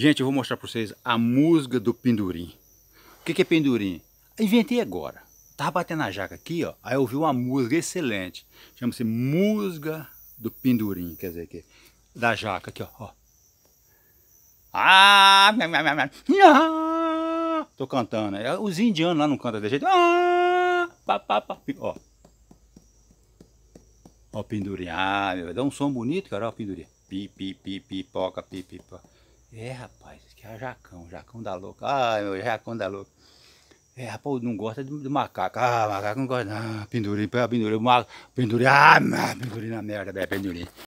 Gente, eu vou mostrar para vocês a musga do pendurim. O que, que é pendurim? Inventei agora. Tava batendo a jaca aqui, ó. Aí eu ouvi uma musga excelente. Chama-se musga do pendurim, quer dizer que da jaca aqui, ó. ó. Ah, ah! Tô cantando. Né? Os indianos lá não cantam desse jeito. Ah, pá, Ó. Ó, pendurim. Ah, meu, dá um som bonito, cara. Ó, pendurim. Pi, pi, pi, pipoca, pi, pipoca. É, rapaz, que aqui é Jacão, Jacão da Louca. Ai, meu Jacão da Louca. É, rapaz, não gosta do, do macaco. Ah, macaco não gosta. Ah, pendurei, pendurei, pendurei. Ah, pendurei na merda, pendurei.